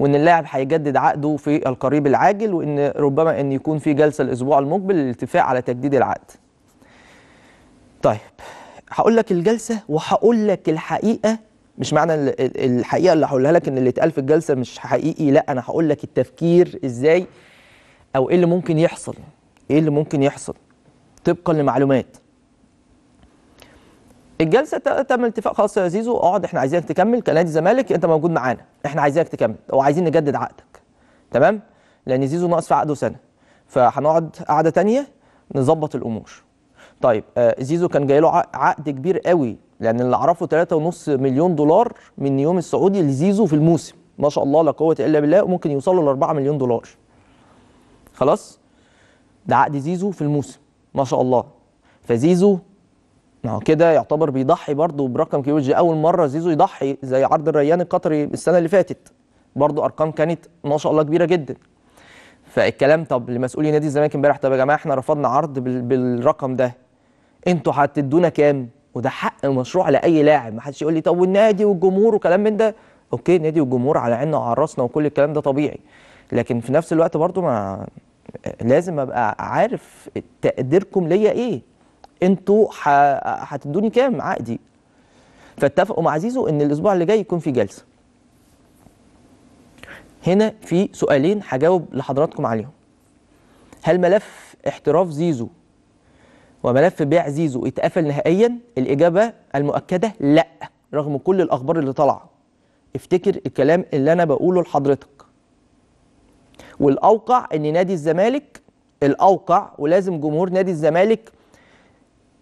وان اللاعب هيجدد عقده في القريب العاجل وان ربما ان يكون في جلسه الاسبوع المقبل للاتفاق على تجديد العقد. طيب هقول لك الجلسه وهقول لك الحقيقه مش معنى الحقيقه اللي هقولها لك ان اللي اتقال في الجلسه مش حقيقي لا انا هقول لك التفكير ازاي او ايه اللي ممكن يحصل ايه اللي ممكن يحصل طبقا لمعلومات الجلسه تم الاتفاق خلاص يا زيزو اقعد احنا عايزينك تكمل كنادي الزمالك انت موجود معانا احنا عايزينك تكمل وعايزين نجدد عقدك تمام لان زيزو ناقص في عقده سنه فهنقعد قعده تانية نظبط الامور طيب آه، زيزو كان جاي له عقد كبير قوي لان اللي اعرفه 3.5 مليون دولار من نيوم السعودي لزيزو في الموسم ما شاء الله لا قوه الا بالله وممكن يوصل له ل 4 مليون دولار خلاص ده عقد زيزو في الموسم ما شاء الله فزيزو ما هو كده يعتبر بيضحي برضه برقم كبير جي اول مره زيزو يضحي زي عرض الريان القطري السنه اللي فاتت برضه ارقام كانت ما شاء الله كبيره جدا فالكلام طب لمسؤولي نادي الزمالك امبارح طب يا جماعه احنا رفضنا عرض بالرقم ده انتوا هتدونا كام وده حق مشروع لاي لاعب ما حدش يقول لي طب والنادي والجمهور وكلام من ده اوكي النادي والجمهور على عيننا وعلى راسنا وكل الكلام ده طبيعي لكن في نفس الوقت برضه ما لازم ابقى عارف تقديركم ليا ايه انتوا هتدوني كام عقدي فاتفقوا مع زيزو ان الاسبوع اللي جاي يكون في جلسه هنا في سؤالين هجاوب لحضراتكم عليهم هل ملف احتراف زيزو وملف بيع زيزو اتقفل نهائيا الاجابه المؤكده لا رغم كل الاخبار اللي طالعه افتكر الكلام اللي انا بقوله لحضرتك والاوقع ان نادي الزمالك الاوقع ولازم جمهور نادي الزمالك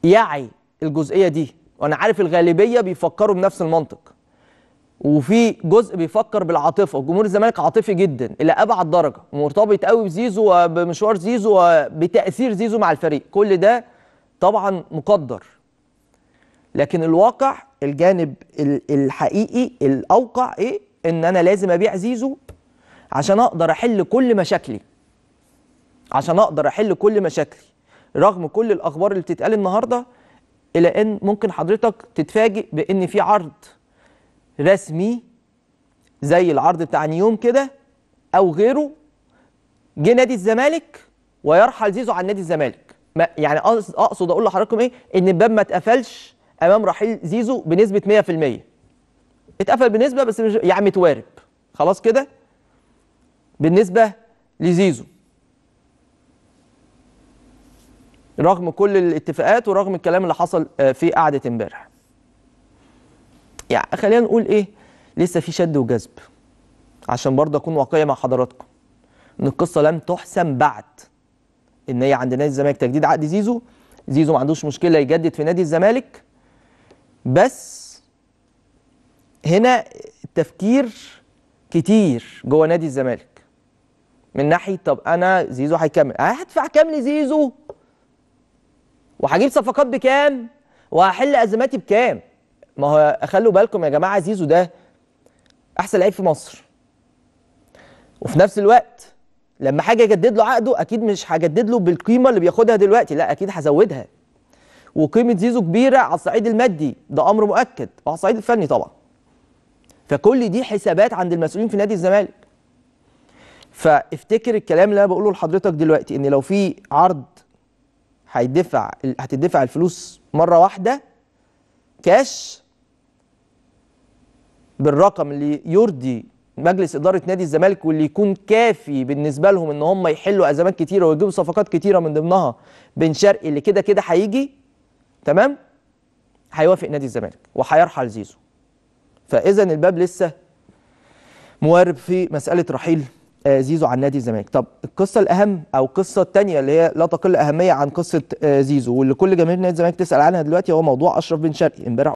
يعي الجزئيه دي وانا عارف الغالبيه بيفكروا بنفس المنطق وفي جزء بيفكر بالعاطفه وجمهور الزمالك عاطفي جدا الى ابعد درجه مرتبط قوي بزيزو وبمشوار زيزو وبتاثير زيزو مع الفريق كل ده طبعا مقدر لكن الواقع الجانب الحقيقي الاوقع ايه ان انا لازم ابيع زيزو عشان اقدر احل كل مشاكلي عشان اقدر احل كل مشاكلي رغم كل الاخبار اللي بتتقال النهارده الى ان ممكن حضرتك تتفاجئ بان في عرض رسمي زي العرض بتاع نيوم كده او غيره جه نادي الزمالك ويرحل زيزو عن نادي الزمالك يعني اقصد اقول لحضراتكم ايه ان الباب ما اتقفلش امام رحيل زيزو بنسبه 100% اتقفل بنسبه بس يعني متوارب خلاص كده بالنسبه لزيزو رغم كل الاتفاقات ورغم الكلام اللي حصل آه، في قعده امبارح يعني خلينا نقول ايه لسه في شد وجذب عشان برضه اكون واقعي مع حضراتكم ان القصه لم تحسم بعد ان هي عند نادي الزمالك تجديد عقد زيزو زيزو ما عندوش مشكله يجدد في نادي الزمالك بس هنا التفكير كتير جوه نادي الزمالك من ناحيه طب انا زيزو هيكمل هدفع كام لزيزو وهجيب صفقات بكام وهحل ازماتي بكام ما هو خلوا بالكم يا جماعه زيزو ده احسن لعيب في مصر وفي نفس الوقت لما حاجه اجدد له عقده اكيد مش هجدد له بالقيمه اللي بياخدها دلوقتي لا اكيد هزودها وقيمه زيزو كبيره على الصعيد المادي ده امر مؤكد وعلى الصعيد الفني طبعا فكل دي حسابات عند المسؤولين في نادي الزمالك فافتكر الكلام اللي انا بقوله لحضرتك دلوقتي ان لو في عرض هيدفع هتدفع الفلوس مره واحده كاش بالرقم اللي يرضي مجلس اداره نادي الزمالك واللي يكون كافي بالنسبه لهم ان هم يحلوا ازمات كتيره ويجيبوا صفقات كتيره من ضمنها بن شرقي اللي كده كده هيجي تمام هيوافق نادي الزمالك وهيرحل زيزو فاذا الباب لسه موارب في مساله رحيل آه، زيزو عن نادي الزمالك طب القصه الاهم او القصه الثانيه اللي هي لا تقل اهميه عن قصه آه، زيزو واللي كل جماهير نادي الزمالك تسال عنها دلوقتي هو موضوع اشرف بن شرقي امبارح